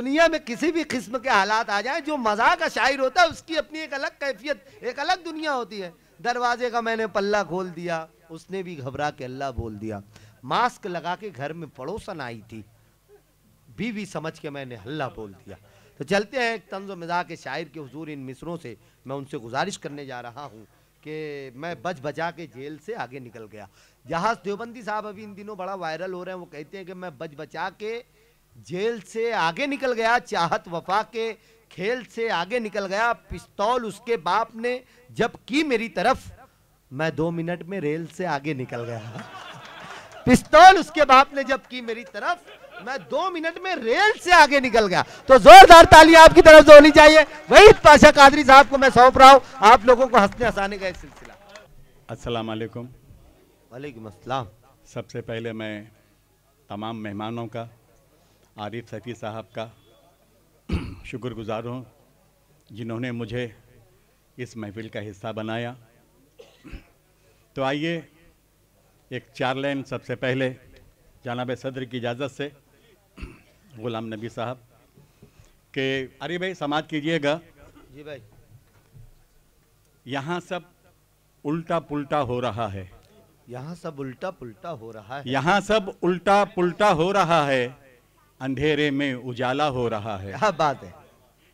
दुनिया में किसी भी किस्म के हालात आ जाए जो मजाक का शायर होता है उसकी अपनी एक अलग कैफियत एक अलग दुनिया होती है दरवाजे का मैंने पल्ला खोल दिया उसने भी घबरा के अल्लाह बोल दिया मास्क लगा के घर में पड़ोसन आई थी बीवी समझ के मैंने हल्ला बोल दिया तो चलते हैं एक तंज मजाक के शायर के हजूर इन मिसरों से मैं उनसे गुजारिश करने जा रहा हूँ कि मैं बच बचा के जेल से आगे निकल गया जहाज़ देवबंदी साहब अभी इन दिनों बड़ा वायरल हो रहे हैं वो कहते हैं कि मैं बच बचा के जेल से आगे निकल गया चाहत वफा के खेल से आगे निकल गया पिस्तौल उसके बाप ने जब की मेरी तरफ मैं दो मिनट में रेल से आगे निकल गया पिस्तौल उसके बाप ने जब की मेरी तरफ मैं दो मिनट में रेल से आगे निकल गया तो जोरदार ताली आपकी तरफ से होनी चाहिए वही पाशा कादरी साहब को मैं सौंप रहा हूं आप लोगों को हंसने हंसाने का सिलसिला अस्सलाम वालेकुम असलम सबसे पहले मैं तमाम मेहमानों का आरिफ सफ़ी साहब का शुक्रगुजार हूँ जिन्होंने मुझे इस महफिल का हिस्सा बनाया तो आइए एक चार लाइन सबसे पहले जानाब सदर की इजाज़त से ग़ुलाम नबी साहब के अरे भाई समाज कीजिएगा जी भाई यहाँ सब उल्टा पुल्टा हो रहा है यहाँ सब उल्टा पुल्टा हो रहा है यहाँ सब उल्टा पुल्टा हो रहा है अंधेरे में उजाला हो रहा है क्या बात है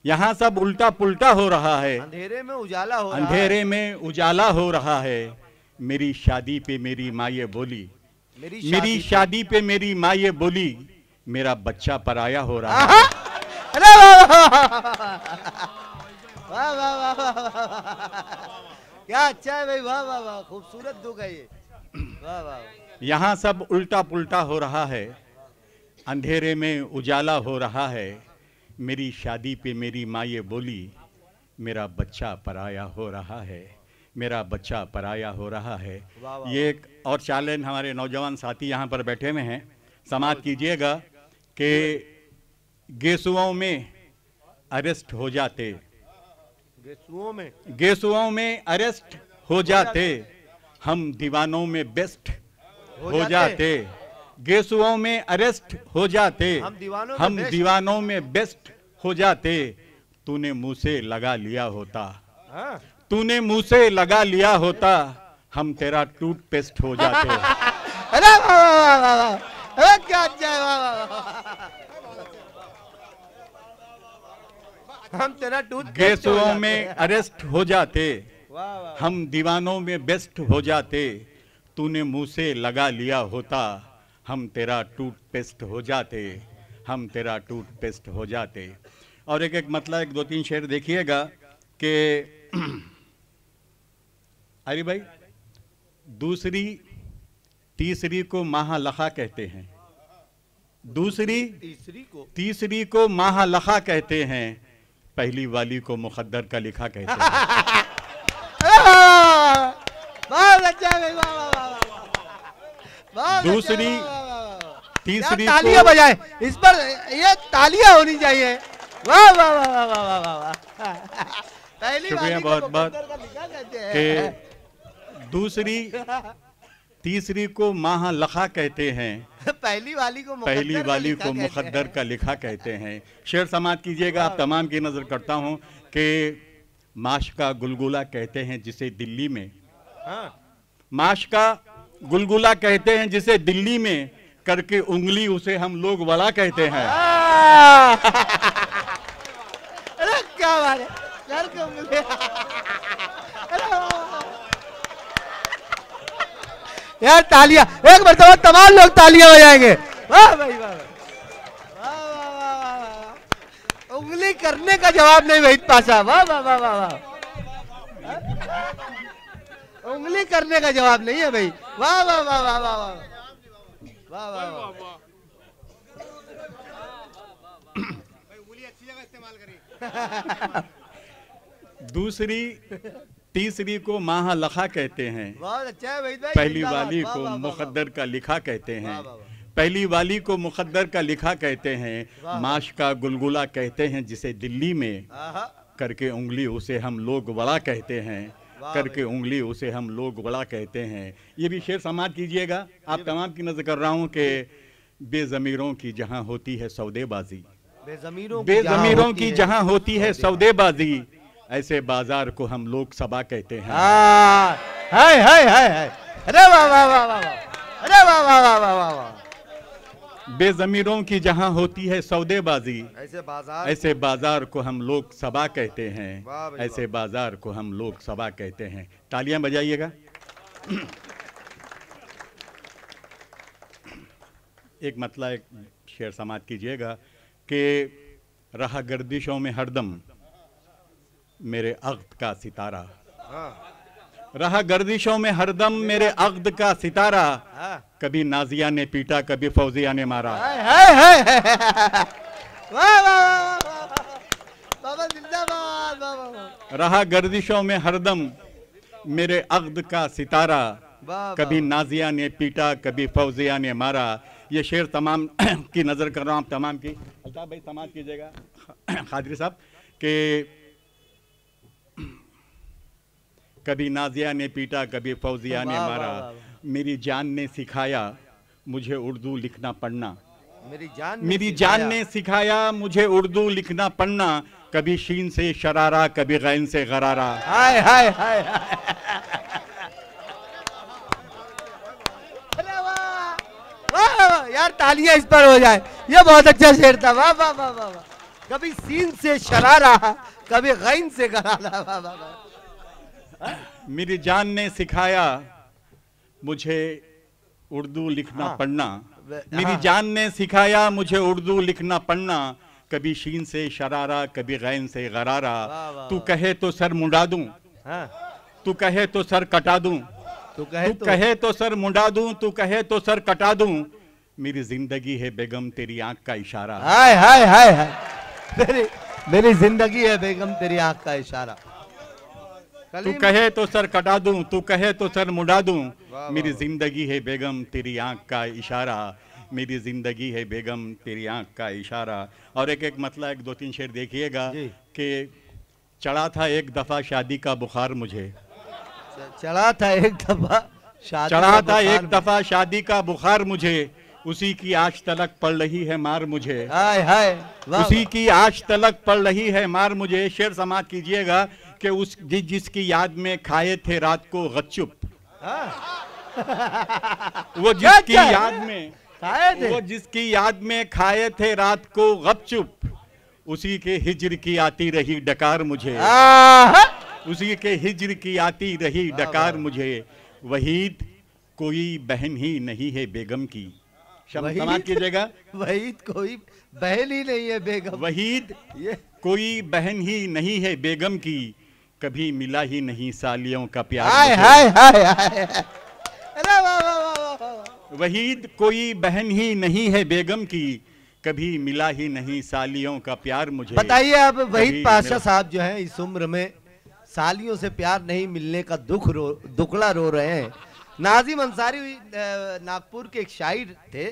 यहाँ सब उल्टा पुल्टा हो रहा है अंधेरे में उजाला हो अंधेरे में उजाला हो रहा है मेरी शादी पे मेरी माए बोली मेरी शादी, पे मेरी माए बोली मेरा बच्चा पराया हो रहा है अरे वाह वाह वाह क्या अच्छा है भाई वाह वाह वाह खूबसूरत दुख है ये वाह वाह यहाँ सब उल्टा पुल्टा हो रहा है अंधेरे में उजाला हो रहा है मेरी शादी पे मेरी माँ ये बोली मेरा बच्चा पराया हो रहा है मेरा बच्चा पराया हो रहा है ये एक और चैलेंज हमारे नौजवान साथी यहाँ पर बैठे हुए हैं समाप्त कीजिएगा कि गेसुओं में अरेस्ट हो जाते गेसुओं में गेसुओं में अरेस्ट हो जाते हम दीवानों में बेस्ट हो जाते गेसुओं में अरेस्ट हो जाते हम दीवानों हम में दीवानों में बेस्ट हो जाते तूने मुंह से लगा लिया होता हाँ। तूने मुंह से लगा लिया होता हम तेरा टूट पेस्ट हो जाते अरे अरे क्या अच्छा हम तेरा टूट गेसुओं में अरेस्ट हो जाते हम दीवानों में बेस्ट हो जाते तूने मुंह से लगा लिया होता हम तेरा टूट पेस्ट हो जाते हम तेरा टूट पेस्ट हो जाते और एक एक मतलब एक दो तीन शेर देखिएगा कि अरे भाई दूसरी तीसरी को महालखा कहते हैं दूसरी तीसरी को तीसरी को महालखा कहते हैं पहली वाली को मुखदर का लिखा कहते हैं बहुत अच्छा दूसरी तीसरी तालियां बजाए इस पर ये तालियां होनी चाहिए वाह वाह वाह वाह वाह वाह वाह पहली शुक्रिया बहुत बहुत के दूसरी तीसरी को माह लखा कहते हैं पहली वाली को पहली वाली को मुखदर का लिखा कहते हैं शेर समाज कीजिएगा आप तमाम की नजर करता हूं कि माश का गुलगुला कहते हैं जिसे दिल्ली में माश का गुलगुला कहते हैं जिसे दिल्ली में करके उंगली उसे हम लोग बड़ा कहते हैं क्या बात है यार यार तालियां एक तो तमाम लोग तालियां बजाएंगे वाह भाई वाह उंगली करने का जवाब नहीं भाई पासा वाह वाह वाह वाह उंगली करने का जवाब नहीं है भाई वाह वाह वाह वाह वाह वाह वाह वाह वाह दूसरी तीसरी को महालखा कहते हैं पहली वाली को मुखदर का लिखा कहते हैं पहली वाली को मुखदर का लिखा कहते हैं माश का गुलगुला कहते हैं जिसे दिल्ली में करके उंगली उसे हम लोग बड़ा कहते हैं करके उंगली उसे हम लोग बड़ा कहते हैं ये भी शेर समाज कीजिएगा आप तमाम की नजर कर रहा हूँ कि बेजमीरों की जहाँ होती है सौदेबाजी बेजमीरों बेजमीरों की जहाँ होती है सौदेबाजी ऐसे बाजार को हम लोग सबा कहते हैं हाँ, अरे वाह वाह वाह वाह वाह अरे वाह वाह वाह वाह वाह बेजमीरों की जहां होती है सौदेबाजी ऐसे बाजार ऐसे बाजार को हम लोग सभा कहते हैं ऐसे बाजार को हम लोग सभा कहते हैं तालियां बजाइएगा एक मतला एक शेर समाज कीजिएगा कि रहा गर्दिशों में हरदम मेरे अख्त का सितारा हाँ। रहा गर्दिशों में हरदम मेरे अग्द का सितारा हाँ। कभी नाजिया ने पीटा कभी फौजिया ने मारा रहा गर्दिशों में हरदम मेरे अग्द का सितारा कभी नाजिया ने पीटा कभी फौजिया ने मारा ये शेर तमाम की नज़र कर रहा हूँ आप तमाम की अल्ताफ भाई समाज कीजिएगा खादरी साहब के कभी नाजिया ने पीटा कभी फौजिया ने मारा मेरी जान ने सिखाया मुझे उर्दू लिखना पढ़ना मेरी जान मेरी जान ने सिखाया मुझे उर्दू लिखना पढ़ना कभी शीन से शरारा कभी गैन से गरारा हाय हाय हाय यार तालियां इस पर हो जाए ये बहुत अच्छा शेर था वाह वाह वाह वाह कभी सीन से शरारा कभी गैन से गरारा वाह वाह वाह मेरी जान ने सिखाया मुझे उर्दू लिखना हाँ, पढ़ना मेरी हाँ। जान ने सिखाया मुझे उर्दू लिखना पढ़ना कभी शीन से शरारा कभी गैन से गरारा तू कहे तो सर मुंडा दूं हाँ। तू कहे तो सर कटा दूं तू कहे तू तो- कहे तो सर मुंडा दूं तू कहे तो सर कटा दूं मेरी जिंदगी है बेगम तेरी आंख का इशारा हाय हाय हाय हाय मेरी मेरी जिंदगी है बेगम तेरी आंख का इशारा तू कहे तो सर कटा दूं तू कहे तो सर मुड़ा दूं मेरी जिंदगी है बेगम तेरी आंख का इशारा मेरी जिंदगी है बेगम तेरी आंख का इशारा और एक एक मतलब एक दो तीन शेर देखिएगा कि चढ़ा था एक दफा शादी का बुखार मुझे चढ़ा था एक दफा शादी चढ़ा था एक दफा शादी का बुखार मुझे उसी की आज तलक पड़ रही है मार मुझे हाय हाय उसी की आज तलक पड़ रही है मार मुझे शेर समाप्त कीजिएगा के उस जिसकी याद में खाए थे रात को गच्चुप हाँ। वो जिसकी याद में खाए थे वो जिसकी याद में खाए थे रात को गपचुप उसी के हिजर की आती रही डकार मुझे उसी के हिजर की आती रही डकार मुझे वहीद कोई बहन ही नहीं है बेगम की समाज कीजिएगा वहीद कोई बहन ही नहीं है बेगम वहीद कोई बहन ही नहीं है बेगम की कभी मिला ही नहीं सालियों का प्यार हाय हाय हाय हाय वहीद कोई बहन ही नहीं है बेगम की कभी मिला ही नहीं सालियों का प्यार मुझे बताइए आप वहीद पाशा साहब जो है इस उम्र में सालियों से प्यार नहीं मिलने का दुख रो दुखड़ा रो रहे हैं नाजिम अंसारी नागपुर के एक शायर थे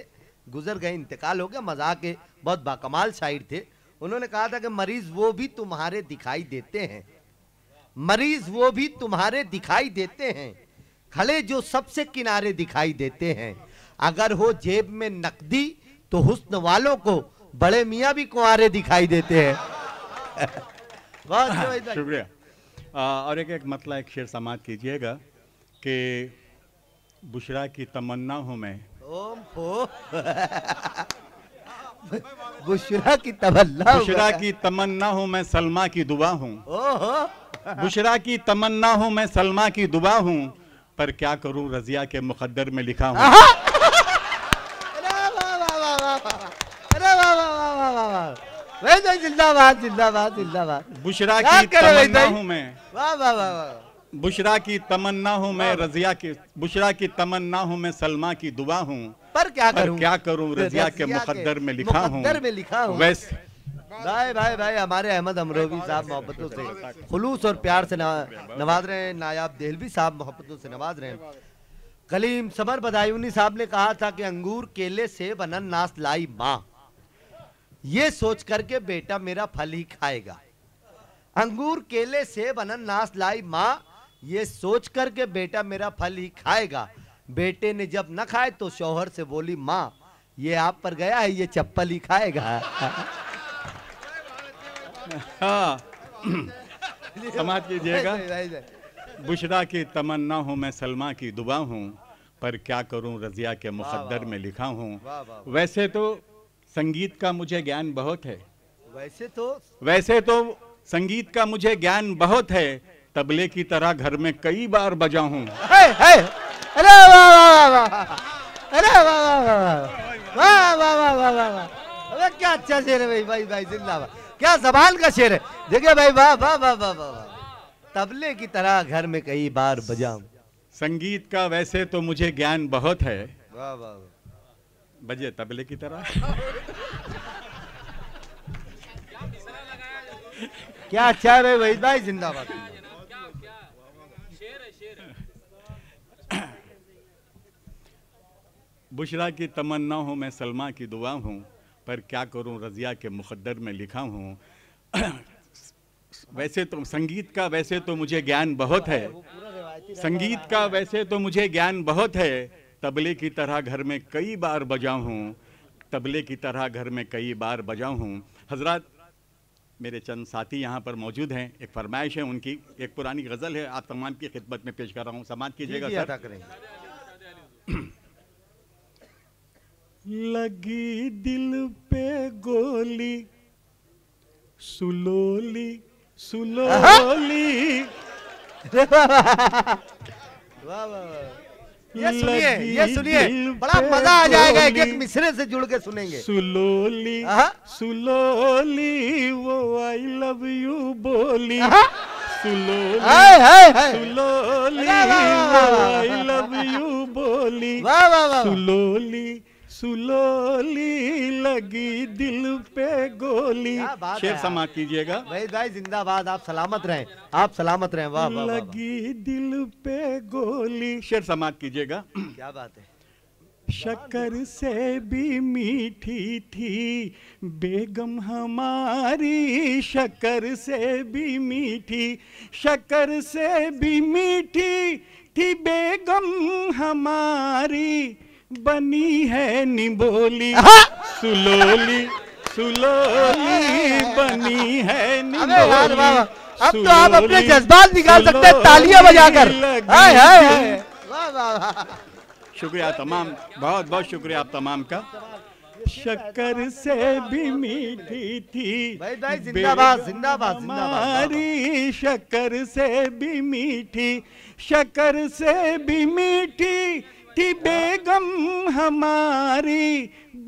गुजर गए इंतकाल हो गया मजाक के बहुत बाकमाल शायर थे उन्होंने कहा था कि मरीज वो भी तुम्हारे दिखाई देते हैं मरीज वो भी तुम्हारे दिखाई देते हैं खड़े जो सबसे किनारे दिखाई देते हैं अगर हो जेब में नकदी तो हुस्न वालों को बड़े मियाँ भी कुंवरे दिखाई देते हैं हाँ, शुक्रिया आ, और एक एक मतला एक शेर समाज कीजिएगा कि बुशरा की तमन्ना हूँ मैं ओम हो बुशरा की तमन्ना बुशरा की तमन्ना हूँ मैं सलमा की दुआ हूँ बुशरा की तमन्ना हूँ मैं सलमा की दुबा हूँ पर क्या करूँ रजिया के मुकद्दर में लिखा हूँ जिंदाबाद जिंदाबाद जिंदाबाद बुशरा की तमन्ना हूँ मैं वाह वाह वाह बुशरा की तमन्ना हूँ मैं रजिया की बुशरा की तमन्ना हूँ मैं सलमा की दुआ हूँ पर क्या करूँ क्या करूँ रजिया के मुकद्दर में लिखा हूँ वैसे भाई भाई भाई हमारे अहमद अमरोवी साहब मोहब्बतों से खलूस और प्यार से नवाज रहे हैं नायाब देहलवी साहब मोहब्बतों से नवाज रहे हैं कलीम समर बदायूनी साहब ने कहा था कि अंगूर केले से बनन नास लाई माँ ये सोच करके बेटा मेरा फल ही खाएगा अंगूर केले से बनन नास लाई माँ ये सोच करके बेटा मेरा फल ही खाएगा बेटे ने जब न खाए तो शोहर से बोली माँ ये आप पर गया है ये चप्पल ही खाएगा समाज कीजिएगा बुशरा की तमन्ना हूँ मैं सलमा की दुआ हूँ पर क्या करूँ रजिया के मुकदर में लिखा हूँ वैसे तो संगीत का मुझे ज्ञान बहुत है वैसे तो वैसे तो संगीत का मुझे ज्ञान बहुत है तबले की तरह घर में कई बार बजा हूँ अरे अरे क्या अच्छा शेर भाई भाई भाई जिंदाबाद क्या जबान का शेर है देखिए भाई वाह वाह वाह वाह वाह तबले की तरह घर में कई बार बजाऊं संगीत का वैसे तो मुझे ज्ञान बहुत है वाह वाह बजे तबले की तरह क्या अच्छा है भाई भाई जिंदाबाद बुशरा की तमन्ना हूँ मैं सलमा की दुआ हूँ पर क्या करूं रज़िया के मुखदर में लिखा हूँ वैसे तो संगीत का वैसे तो मुझे ज्ञान बहुत है संगीत का वैसे तो मुझे ज्ञान बहुत है तबले की तरह घर में कई बार बजा हूँ तबले की तरह घर में कई बार बजा हूँ हजरत मेरे चंद साथी यहाँ पर मौजूद हैं एक फरमाइश है उनकी एक पुरानी गज़ल है आप तमाम की खिदमत में पेश कर रहा हूँ समाज कीजिएगा लगी दिल पे गोली सुलोली सुलोली ये सुनिए ये सुनिए बड़ा मजा आ जाएगा एक एक से जुड़ के सुनेंगे सुलोली सुलोली वो आई लव यू बोली सुलोली सुलोली वो आई लव यू बोली सुलोली सुलोली लगी दिल पे गोली शेर समा कीजिएगा भाई भाई जिंदाबाद आप सलामत रहें आप सलामत रहें वाह वाह लगी दिल पे गोली शेर समाप्त कीजिएगा क्या बात है शक्कर से भी मीठी थी बेगम हमारी शक्कर से भी मीठी शक्कर से भी मीठी थी बेगम हमारी बनी है निबोली सुलोली सुलोली बनी है निबोली अब तो आप अपने जज्बात निकाल सकते हैं तालियां बजाकर हाय हाय शुक्रिया तमाम बहुत बहुत शुक्रिया आप तमाम का शक्कर से भी मीठी थी जिंदाबाद जिंदाबाद हमारी शक्कर से भी मीठी शक्कर से भी मीठी थी बेगम हमारी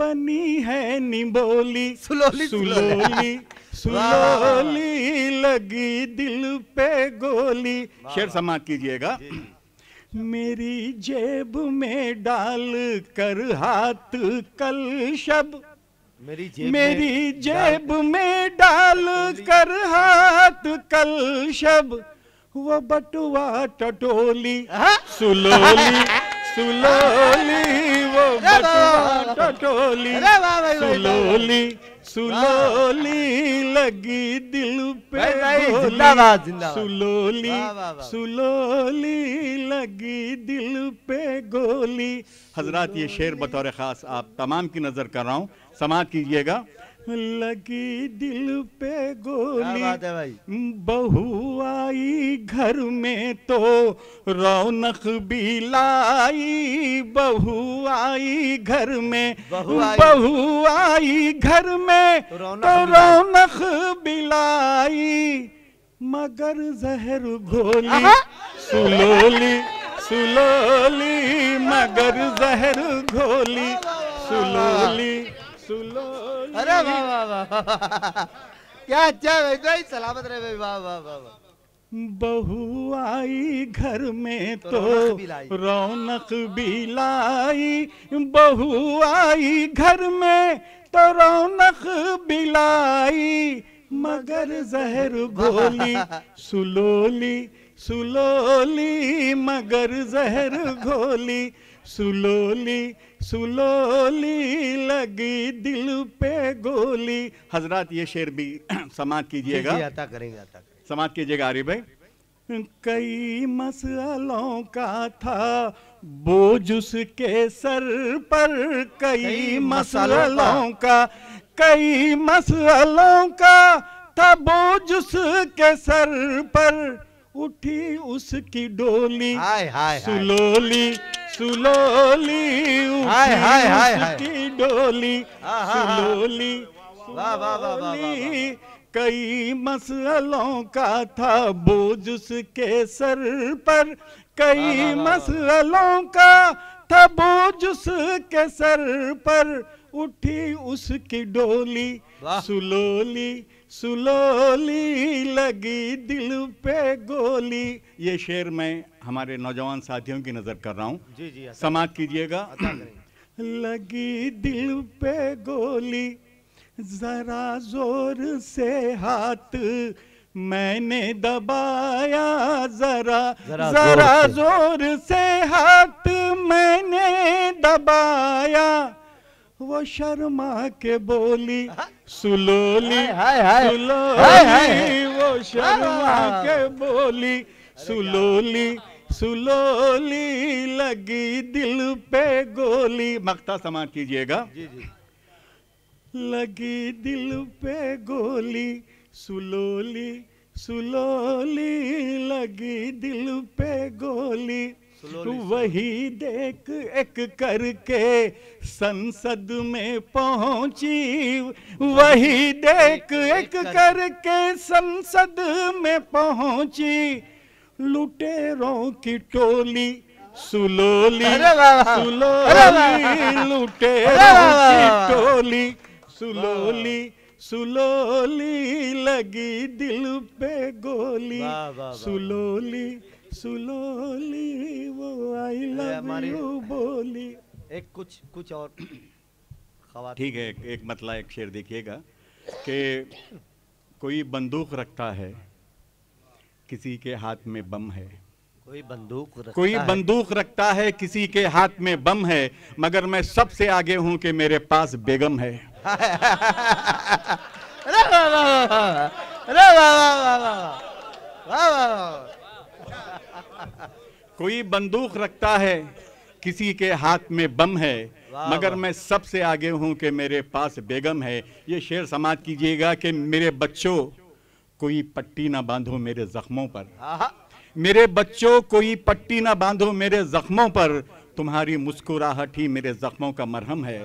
बनी है निबोली सुलोली सुलोली सुलोली लगी दिल पे गोली शेर समाप्त कीजिएगा मेरी जेब में डाल कर हाथ कल शब मेरी जेब मेरी में जेब में डाल कर हाथ कल शब वो बटुआ टटोली हाँ। सुलोली सुलोली वो टटोली सुलोली सुलोली हाँ। लगी दिल पे जिंदाबाद सुलोली सुलोली लगी दिल पे गोली हजरत ये शेर बतौर ख़ास आप तमाम की नज़र कर रहा हूँ समाज कीजिएगा लगी दिल पे गोली बात है भाई बहू आई घर में तो रौनक भी लाई बहू आई घर में बहू आई, बहू आई घर में तो रौनक बिलाई तो मगर जहर गोली सुलोली सुलोली मगर जहर गोली सुलोली सुलोली अरे वाह वाह वाह क्या अच्छा भाई तो सलामत रहे भाई वाह वाह वाह बहू आई घर में तो, तो रौनक भी लाई बहू आई घर में तो रौनक बिलाई मगर जहर घोली सुलोली सुलोली मगर जहर घोली सुलोली सुलोली लगी दिल पे गोली हजरत ये शेर भी समाप्त कीजिएगा आता समाप्त कीजिएगा आरिफ भाई कई मसलों का था बोझ उसके सर पर कई मसलों का कई मसलों का था बोझ उसके सर पर उठी उसकी डोली हाय हाय सुलोली सुलोली हाय हाय हाय की डोली सुलोली सुलोली कई मसलों का था बोझ उसके सर पर कई मसलों का था बोझ उसके सर पर उठी उसकी डोली सुलोली सुलोली लगी दिल पे गोली ये शेर मैं हमारे नौजवान साथियों की नज़र कर रहा हूँ अच्छा। समाप्त कीजिएगा अच्छा, अच्छा, लगी दिल पे गोली जरा जोर से हाथ मैंने दबाया जरा जरा, जोर, जोर से हाथ मैंने दबाया वो शर्मा के बोली सुलोली हाय हाय सुलोली वो शर्मा के बोली सुलोली सुलोली लगी दिल पे गोली मक्ता समाज कीजिएगा लगी दिल पे गोली सुलोली सुलोली लगी दिल पे गोली वही देख एक करके संसद में पहुंची वही देख एक करके संसद में पहुंची लुटेरों की टोली सुलोली सुलोली लुटेरों की टोली सुलोली सुलोली लगी दिल पे गोली सुलोली सुलोली वो आई लव यू बोली एक कुछ कुछ और ठीक है एक, मतलब मतला एक शेर देखिएगा कि कोई बंदूक रखता है किसी के हाथ में बम है कोई बंदूक कोई बंदूक रखता है किसी के हाथ में बम है मगर मैं सबसे आगे हूं कि मेरे पास बेगम है कोई बंदूक रखता है किसी के हाथ में बम है मगर मैं सबसे आगे हूं कि मेरे पास बेगम है ये शेर समाज कीजिएगा कि मेरे बच्चों कोई पट्टी ना बांधो मेरे जख्मों पर मेरे बच्चों कोई पट्टी ना बांधो मेरे जख्मों पर तुम्हारी मुस्कुराहट ही मेरे जख्मों का मरहम है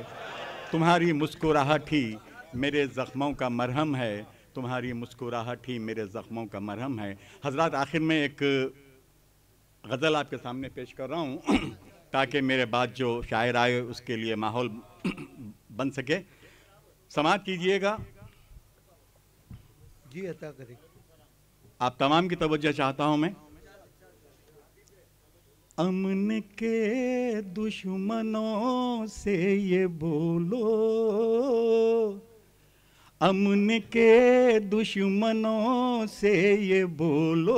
तुम्हारी मुस्कुराहट ही मेरे जख्मों का मरहम है तुम्हारी मुस्कुराहट ही मेरे ज़ख्मों का मरहम है हजरत आखिर में एक गज़ल आपके सामने पेश कर रहा हूँ ताकि मेरे बाद जो शायर आए उसके लिए माहौल बन सके समाप्त कीजिएगा जी अता करें आप तमाम की तवज्जो चाहता हूं मैं अमन के दुश्मनों से ये बोलो अमन के दुश्मनों से ये बोलो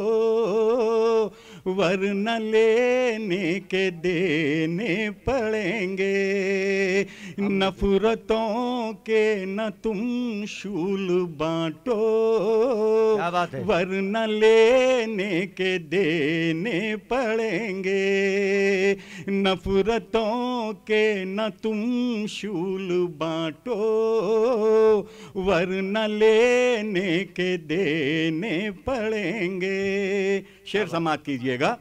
वरना लेने के देने पड़ेंगे नफरतों के न तुम शूल बांटो वरना लेने के देने पड़ेंगे नफरतों के न तुम शूल बांटो वरना लेने के देने पड़ेंगे शेर समाप्त कीजिए सुनिएगा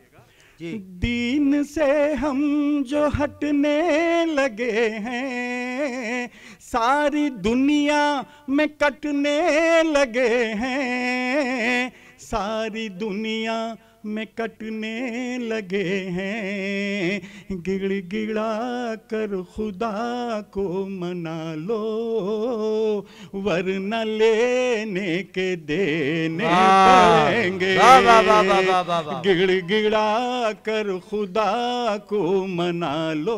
दीन से हम जो हटने लगे हैं सारी दुनिया में कटने लगे हैं सारी दुनिया में कटने लगे हैं गिड़ गिड़ा कर खुदा को मना लो वरना लेने के देने पड़ेंगे गिड़ गिड़ा कर खुदा को मना लो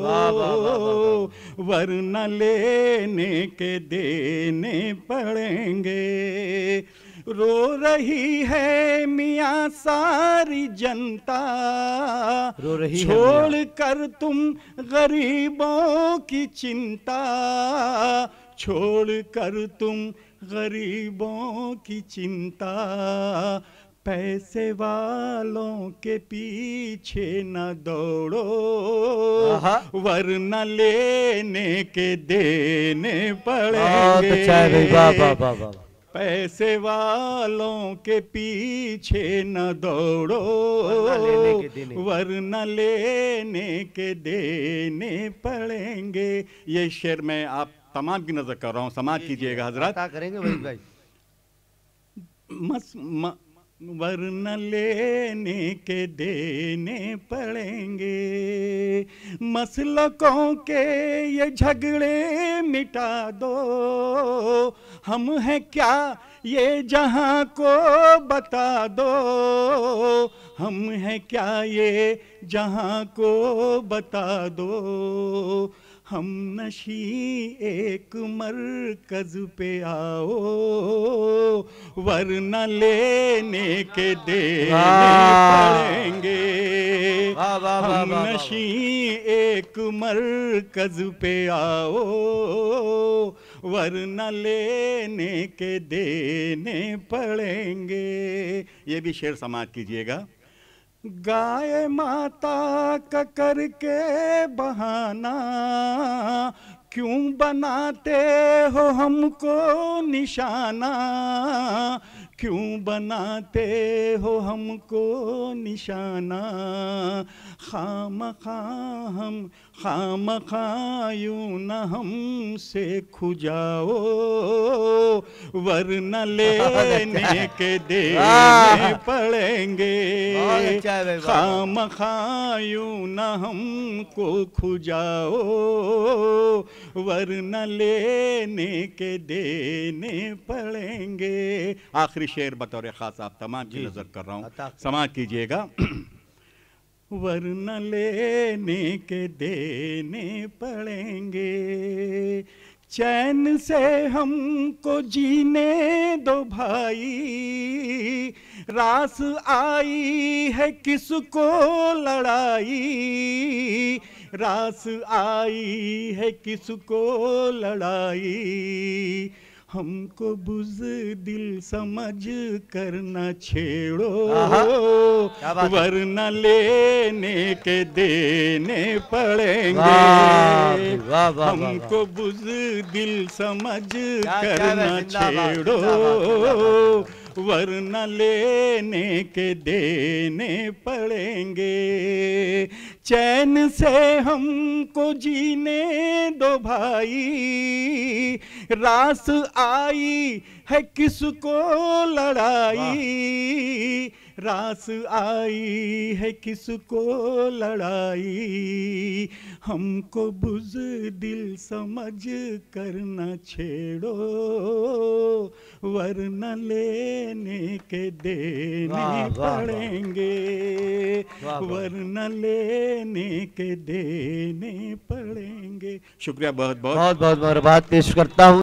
वरना लेने के देने पड़ेंगे रो रही है दुनिया सारी जनता रो रही छोड़ कर तुम गरीबों की चिंता छोड़ कर तुम गरीबों की चिंता पैसे वालों के पीछे न दौड़ो वरना लेने के देने पड़ेंगे पैसे वालों के पीछे न दौड़ो वरना लेने के देने पड़ेंगे ये शेर मैं आप तमाम की नजर कर रहा हूँ समाज कीजिएगा हजरत करेंगे भाई मस, म, वरना लेने के देने पड़ेंगे मसलकों के ये झगड़े मिटा दो हम हैं क्या ये जहां को बता दो हम हैं क्या ये जहां को बता दो हम नशी एक मरकज पे आओ वरना लेने के दे पड़ेंगे हम नशी एक मरकज पे आओ वरना लेने के देने पड़ेंगे ये भी शेर समाज कीजिएगा गाय माता का करके बहाना क्यों बनाते हो हमको निशाना क्यों बनाते हो हमको निशाना खाम खा हम खाम खायू न हमसे खुजाओ न लेने के दे हाँ। पड़ेंगे खाम खायू न हमको खुजाओ वरना लेने के देने पड़ेंगे आखिरी शेर बतौर खास आप तमाम की नजर कर रहा हूँ समाज कीजिएगा वरना लेने के देने पड़ेंगे चैन से हमको जीने दो भाई रास आई है किसको लड़ाई रास आई है किसको लड़ाई हमको बुज दिल समझ करना छेड़ो वरना लेने के देने पड़ेंगे हमको बुज दिल समझ करना छेड़ो वरना लेने के देने पड़ेंगे चैन से हमको जीने दो भाई रास आई है किसको लड़ाई रास आई है किसको लड़ाई हमको बुज दिल समझ कर न छेड़ो वरना लेने के देने पड़ेंगे वरना लेने के देने पड़ेंगे शुक्रिया बहुत बहुत बहुत बहुत बात पेश करता हूँ